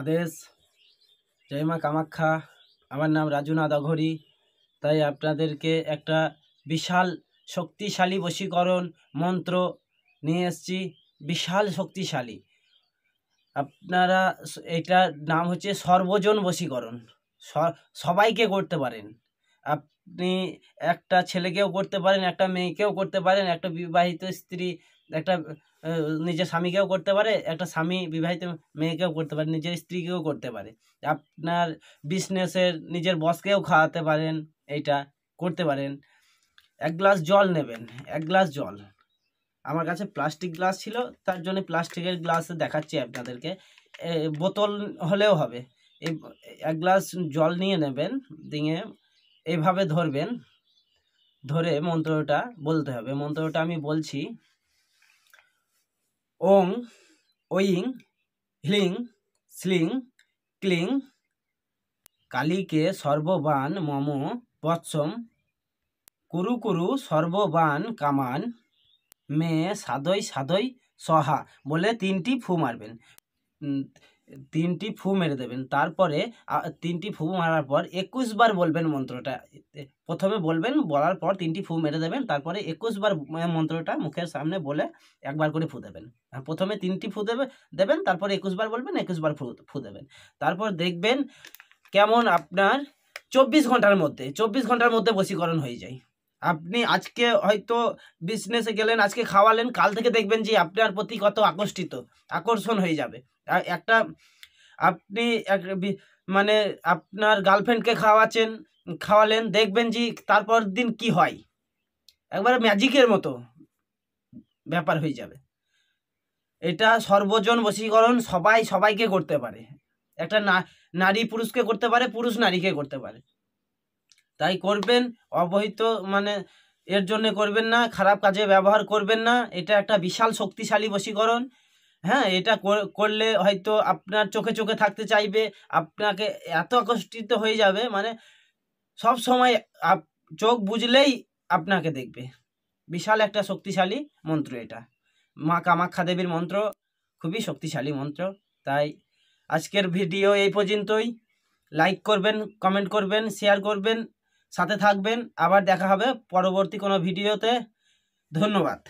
আদেশ জয়মা কামাখ্যা আমার নাম রাজুনা দঘরি তাই আপনাদেরকে একটা বিশাল শক্তিশালী বশীকরণ মন্ত্র নিয়ে এসছি বিশাল শক্তিশালী আপনারা এটা নাম হচ্ছে সর্বজন বশীকরণ সবাইকে করতে পারেন আপনি একটা ছেলেকেও করতে পারেন একটা মেয়েকেও করতে পারেন একটা বিবাহিত স্ত্রী একটা নিজের স্বামীকেও করতে পারে একটা স্বামী বিবাহিত মেয়েকেও করতে পারে নিজের স্ত্রীকেও করতে পারে আপনার বিজনেসের নিজের বসকেও খাওয়াতে পারেন এইটা করতে পারেন এক গ্লাস জল নেবেন এক গ্লাস জল আমার কাছে প্লাস্টিক গ্লাস ছিল তার জন্য প্লাস্টিকের গ্লাস দেখাচ্ছি আপনাদেরকে বোতল হলেও হবে এই এক গ্লাস জল নিয়ে নেবেন দিয়ে এইভাবে ধরবেন ধরে মন্ত্রটা বলতে হবে মন্ত্রটা আমি বলছি ওং ওইং হিলিং স্লিং ক্লিং কালীকে সর্ববান মম পৎসম কুরু কুরু সর্ববান কামান মে সাদই সাদই সহা বলে তিনটি ফু মারবেন তিনটি ফু মেরে দেবেন তারপরে তিনটি ফু মারার পর একুশ বার বলবেন মন্ত্রটা প্রথমে বলবেন বলার পর তিনটি ফু মেরে দেবেন তারপরে একুশ বার মন্ত্রটা মুখের সামনে বলে একবার করে ফু দেবেন হ্যাঁ, প্রথমে তিনটি ফু দেবে দেবেন তারপরে একুশ বার বলবেন একুশ বার ফু ফু দেবেন তারপর দেখবেন কেমন আপনার চব্বিশ ঘন্টার মধ্যে চব্বিশ ঘন্টার মধ্যে বশীকরণ হয়ে যায় আপনি আজকে হয়তো বিজনেসে গেলেন আজকে খাওয়ালেন কাল থেকে দেখবেন যে আপনার প্রতি কত আকর্ষিত আকর্ষণ হয়ে যাবে একটা আপনি এক মানে আপনার গার্লফ্রেন্ডকে খাওয়াচ্ছেন খাওয়ালেন দেখবেন যে তারপর দিন কি হয় একবারে ম্যাজিকের মতো ব্যাপার হয়ে যাবে এটা সর্বজন বশীকরণ সবাই সবাইকে করতে পারে একটা নারী পুরুষকে করতে পারে পুরুষ নারীকে করতে পারে তাই করবেন অবহিত মানে এর জন্য করবেন না খারাপ কাজে ব্যবহার করবেন না এটা একটা বিশাল শক্তিশালী বশীকরণ হ্যাঁ এটা করলে হয়তো আপনার চোখে চোখে থাকতে চাইবে আপনাকে এত আকর্ষিত হয়ে যাবে মানে সব সময় আপ চোখ বুঝলেই আপনাকে দেখবে বিশাল একটা শক্তিশালী মন্ত্র এটা মা কামাখ্যা দেবীর মন্ত্র খুবই শক্তিশালী মন্ত্র তাই আজকের ভিডিও এই পর্যন্তই লাইক করবেন কমেন্ট করবেন শেয়ার করবেন সাথে থাকবেন আবার দেখা হবে পরবর্তী কোনো ভিডিওতে ধন্যবাদ